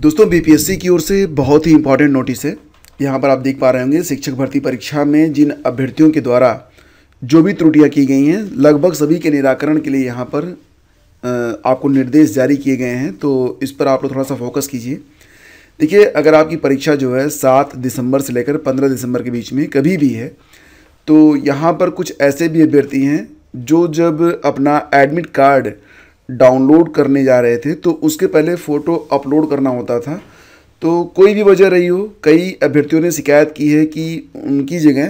दोस्तों बीपीएससी की ओर से बहुत ही इंपॉर्टेंट नोटिस है यहाँ पर आप देख पा रहे होंगे शिक्षक भर्ती परीक्षा में जिन अभ्यर्थियों के द्वारा जो भी त्रुटियाँ की गई हैं लगभग सभी के निराकरण के लिए यहाँ पर आपको निर्देश जारी किए गए हैं तो इस पर आप लोग थोड़ा सा फोकस कीजिए देखिए अगर आपकी परीक्षा जो है सात दिसंबर से लेकर पंद्रह दिसंबर के बीच में कभी भी है तो यहाँ पर कुछ ऐसे भी अभ्यर्थी हैं जो जब अपना एडमिट कार्ड डाउनलोड करने जा रहे थे तो उसके पहले फ़ोटो अपलोड करना होता था तो कोई भी वजह रही हो कई अभ्यर्थियों ने शिकायत की है कि उनकी जगह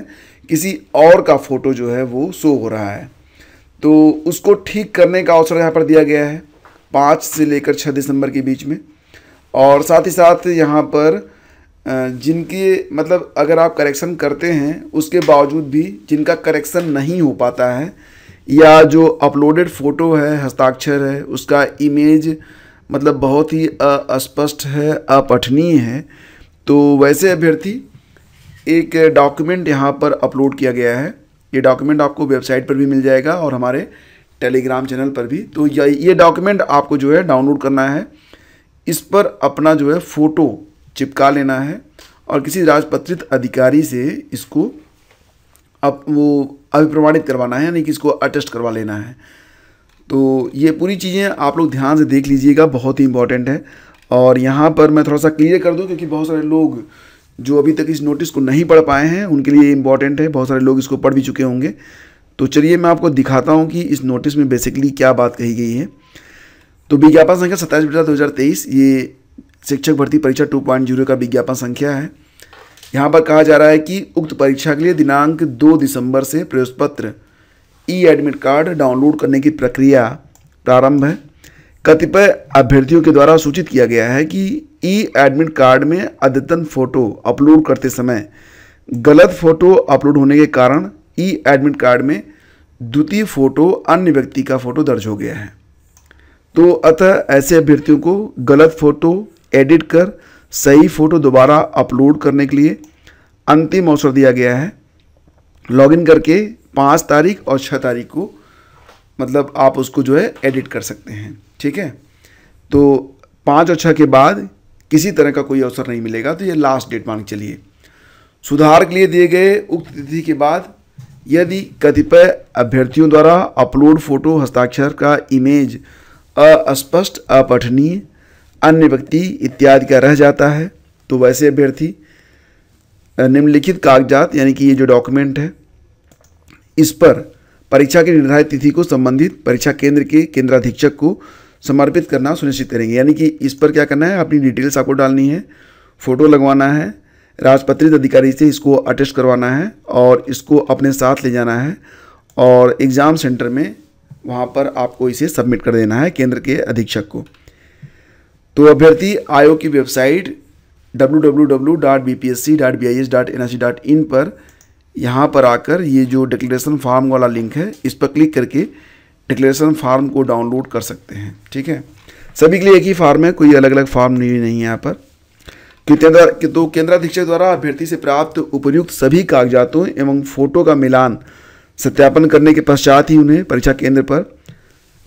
किसी और का फ़ोटो जो है वो शो हो रहा है तो उसको ठीक करने का अवसर यहाँ पर दिया गया है पाँच से लेकर छः दिसंबर के बीच में और साथ ही साथ यहाँ पर जिनके मतलब अगर आप करेक्शन करते हैं उसके बावजूद भी जिनका करेक्शन नहीं हो पाता है या जो अपलोडेड फ़ोटो है हस्ताक्षर है उसका इमेज मतलब बहुत ही अस्पष्ट है अपठनीय है तो वैसे अभ्यर्थी एक डॉक्यूमेंट यहाँ पर अपलोड किया गया है ये डॉक्यूमेंट आपको वेबसाइट पर भी मिल जाएगा और हमारे टेलीग्राम चैनल पर भी तो ये डॉक्यूमेंट आपको जो है डाउनलोड करना है इस पर अपना जो है फ़ोटो चिपका लेना है और किसी राजपत्रित अधिकारी से इसको अब वो अभिप्रमाणित करवाना है यानी कि इसको अटेस्ट करवा लेना है तो ये पूरी चीज़ें आप लोग ध्यान से देख लीजिएगा बहुत ही इंपॉर्टेंट है और यहाँ पर मैं थोड़ा सा क्लियर कर दूँ क्योंकि बहुत सारे लोग जो अभी तक इस नोटिस को नहीं पढ़ पाए हैं उनके लिए इम्पॉर्टेंट है बहुत सारे लोग इसको पढ़ भी चुके होंगे तो चलिए मैं आपको दिखाता हूँ कि इस नोटिस में बेसिकली क्या बात कही गई है तो विज्ञापन संख्या सत्ताईस बटा दो ये शिक्षक भर्ती परीक्षा टू पॉइंट जीरो का विज्ञापन संख्या है यहाँ पर कहा जा रहा है कि उक्त परीक्षा के लिए दिनांक दो दिसंबर से प्रवेश पत्र ई एडमिट कार्ड डाउनलोड करने की प्रक्रिया प्रारंभ है कतिपय अभ्यर्थियों के द्वारा सूचित किया गया है कि ई एडमिट कार्ड में अद्यतन फोटो अपलोड करते समय गलत फोटो अपलोड होने के कारण ई एडमिट कार्ड में द्वितीय फोटो अन्य व्यक्ति का फोटो दर्ज हो गया है तो अतः ऐसे अभ्यर्थियों को गलत फोटो एडिट कर सही फ़ोटो दोबारा अपलोड करने के लिए अंतिम अवसर दिया गया है लॉगिन करके पाँच तारीख और छः तारीख को मतलब आप उसको जो है एडिट कर सकते हैं ठीक है तो पाँच और छः के बाद किसी तरह का कोई अवसर नहीं मिलेगा तो ये लास्ट डेट मांग चलिए सुधार के लिए दिए गए उक्त तिथि के बाद यदि कतिपय अभ्यर्थियों द्वारा अपलोड फोटो हस्ताक्षर का इमेज अस्पष्ट अपठनीय अन्य व्यक्ति इत्यादि का रह जाता है तो वैसे अभ्यर्थी निम्नलिखित कागजात यानी कि ये जो डॉक्यूमेंट है इस पर परीक्षा की निर्धारित तिथि को संबंधित परीक्षा केंद्र के केंद्राधीक्षक को समर्पित करना सुनिश्चित करेंगे यानी कि इस पर क्या करना है अपनी डिटेल्स आपको डालनी है फ़ोटो लगवाना है राजपत्रित अधिकारी से इसको अटेस्ट करवाना है और इसको अपने साथ ले जाना है और एग्ज़ाम सेंटर में वहाँ पर आपको इसे सबमिट कर देना है केंद्र के अधीक्षक को तो अभ्यर्थी आयोग की वेबसाइट डब्ल्यू पर यहाँ पर आकर ये जो डिक्लेरेशन फार्म वाला लिंक है इस पर क्लिक करके डिक्लेरेशन फार्म को डाउनलोड कर सकते हैं ठीक है सभी के लिए एक ही फार्म है कोई अलग अलग फार्म नहीं, नहीं है यहाँ पर केंद्र तो केंद्राधीक्षक द्वारा अभ्यर्थी से प्राप्त उपयुक्त सभी कागजातों एवं फोटो का मिलान सत्यापन करने के पश्चात ही उन्हें परीक्षा केंद्र पर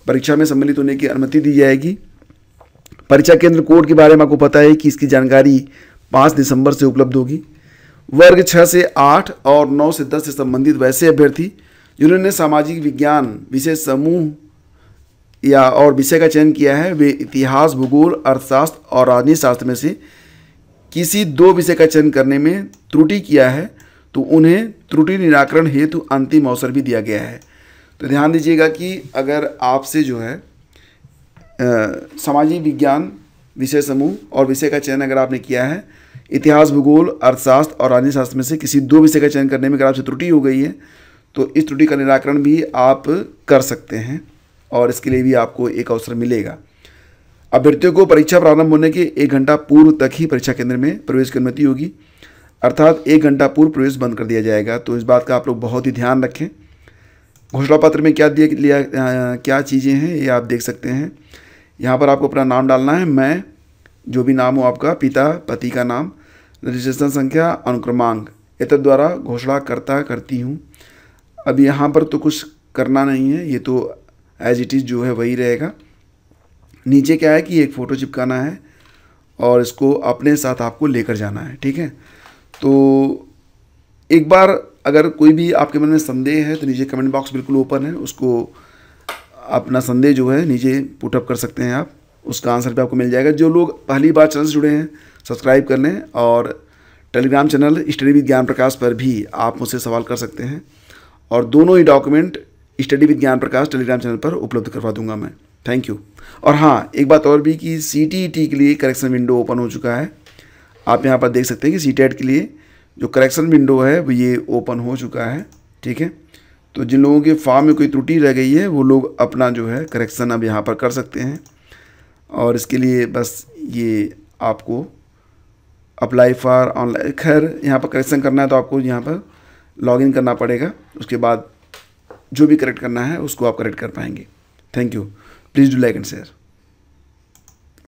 परीक्षा में सम्मिलित होने की अनुमति दी जाएगी परीक्षा केंद्र कोड के बारे में आपको पता है कि इसकी जानकारी पाँच दिसंबर से उपलब्ध होगी वर्ग छः से आठ और नौ से दस से संबंधित वैसे अभ्यर्थी जिन्होंने सामाजिक विज्ञान विषय समूह या और विषय का चयन किया है वे इतिहास भूगोल अर्थशास्त्र और राजनीति शास्त्र में से किसी दो विषय का चयन करने में त्रुटि किया है तो उन्हें त्रुटि निराकरण हेतु अंतिम अवसर भी दिया गया है तो ध्यान दीजिएगा कि अगर आपसे जो है सामाजिक विज्ञान विषय समूह और विषय का चयन अगर आपने किया है इतिहास भूगोल अर्थशास्त्र और शास्त्र में से किसी दो विषय का चयन करने में अगर आपसे त्रुटि हो गई है तो इस त्रुटि का निराकरण भी आप कर सकते हैं और इसके लिए भी आपको एक अवसर मिलेगा अभ्यर्थियों को परीक्षा प्रारंभ होने के एक घंटा पूर्व तक ही परीक्षा केंद्र में प्रवेश की अनुमति होगी अर्थात एक घंटा पूर्व प्रवेश बंद कर दिया जाएगा तो इस बात का आप लोग बहुत ही ध्यान रखें घोषणा पत्र में क्या दिया क्या चीज़ें हैं ये आप देख सकते हैं यहाँ पर आपको अपना नाम डालना है मैं जो भी नाम हो आपका पिता पति का नाम रजिस्ट्रेशन संख्या अनुक्रमांक एतद द्वारा घोषणा करता करती हूँ अब यहाँ पर तो कुछ करना नहीं है ये तो एज इट इज़ जो है वही रहेगा नीचे क्या है कि एक फ़ोटो चिपकाना है और इसको अपने साथ आपको लेकर जाना है ठीक है तो एक बार अगर कोई भी आपके मन में संदेह है तो नीचे कमेंट बॉक्स बिल्कुल ओपन है उसको अपना संदेह जो है नीचे पुटअप कर सकते हैं आप उसका आंसर भी आपको मिल जाएगा जो लोग पहली बार चैनल से जुड़े हैं सब्सक्राइब कर लें और टेलीग्राम चैनल स्टडी विद ज्ञान प्रकाश पर भी आप मुझसे सवाल कर सकते हैं और दोनों ही डॉक्यूमेंट स्टडी विद ज्ञान प्रकाश टेलीग्राम चैनल पर उपलब्ध करवा दूंगा मैं थैंक यू और हाँ एक बात और भी कि सी e के लिए करेक्शन विंडो ओपन हो चुका है आप यहाँ पर देख सकते हैं कि सी e के लिए जो करेक्शन विंडो है वो ये ओपन हो चुका है ठीक है तो जिन लोगों के फॉर्म में कोई त्रुटि रह गई है वो लोग अपना जो है करेक्शन अब यहाँ पर कर सकते हैं और इसके लिए बस ये आपको अप्लाई फॉर ऑनलाइन खैर यहाँ पर करेक्शन करना है तो आपको यहाँ पर लॉगिन करना पड़ेगा उसके बाद जो भी करेक्ट करना है उसको आप करेक्ट कर पाएंगे thank you please do like and share